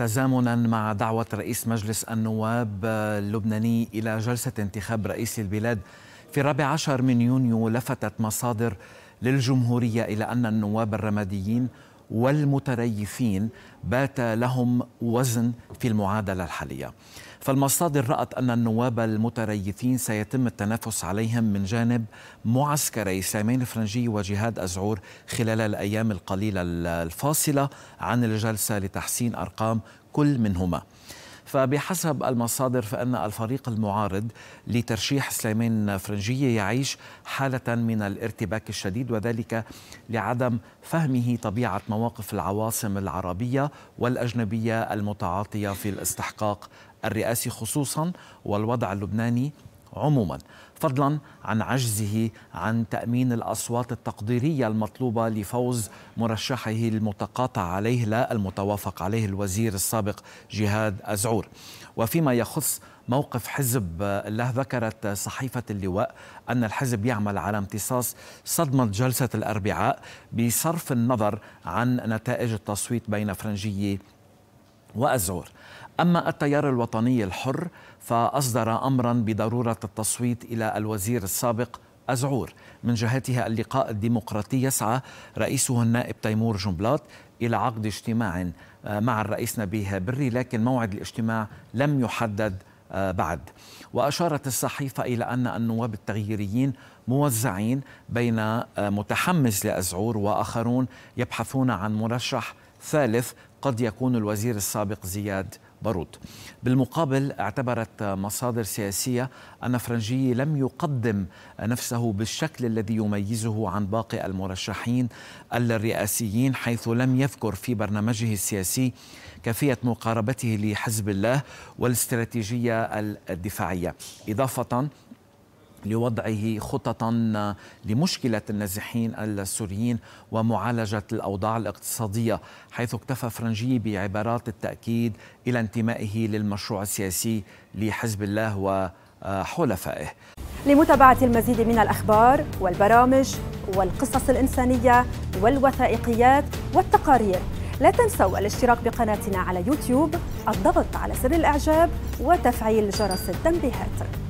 تزامنا مع دعوة رئيس مجلس النواب اللبناني إلى جلسة انتخاب رئيس البلاد في الرابع عشر من يونيو لفتت مصادر للجمهورية إلى أن النواب الرماديين والمتريثين بات لهم وزن في المعادله الحاليه. فالمصادر رأت أن النواب المتريثين سيتم التنافس عليهم من جانب معسكري سامين فرنجي وجهاد أزعور خلال الأيام القليلة الفاصلة عن الجلسة لتحسين أرقام كل منهما. فبحسب المصادر فإن الفريق المعارض لترشيح سليمان فرنجية يعيش حالة من الارتباك الشديد وذلك لعدم فهمه طبيعة مواقف العواصم العربية والأجنبية المتعاطية في الاستحقاق الرئاسي خصوصا والوضع اللبناني عموما فضلا عن عجزه عن تامين الاصوات التقديريه المطلوبه لفوز مرشحه المتقاطع عليه لا المتوافق عليه الوزير السابق جهاد ازعور وفيما يخص موقف حزب الله ذكرت صحيفة اللواء أن الحزب يعمل على امتصاص صدمة جلسة الأربعاء بصرف النظر عن نتائج التصويت بين فرنجية وازور أما التيار الوطني الحر فأصدر أمرا بضرورة التصويت إلى الوزير السابق أزعور من جهتها اللقاء الديمقراطي يسعى رئيسه النائب تيمور جنبلاط إلى عقد اجتماع آه، مع الرئيس نبيه بري لكن موعد الاجتماع لم يحدد آه، بعد وأشارت الصحيفة إلى أن النواب التغييريين موزعين بين آه، متحمس لأزعور وآخرون يبحثون عن مرشح ثالث قد يكون الوزير السابق زياد بارود بالمقابل اعتبرت مصادر سياسية أن فرنجي لم يقدم نفسه بالشكل الذي يميزه عن باقي المرشحين الرئاسيين حيث لم يذكر في برنامجه السياسي كيفية مقاربته لحزب الله والاستراتيجية الدفاعية إضافة لوضعه خططا لمشكلة النازحين السوريين ومعالجة الأوضاع الاقتصادية حيث اكتفى فرنجي بعبارات التأكيد إلى انتمائه للمشروع السياسي لحزب الله وحلفائه لمتابعة المزيد من الأخبار والبرامج والقصص الإنسانية والوثائقيات والتقارير لا تنسوا الاشتراك بقناتنا على يوتيوب الضغط على زر الإعجاب وتفعيل جرس التنبيهات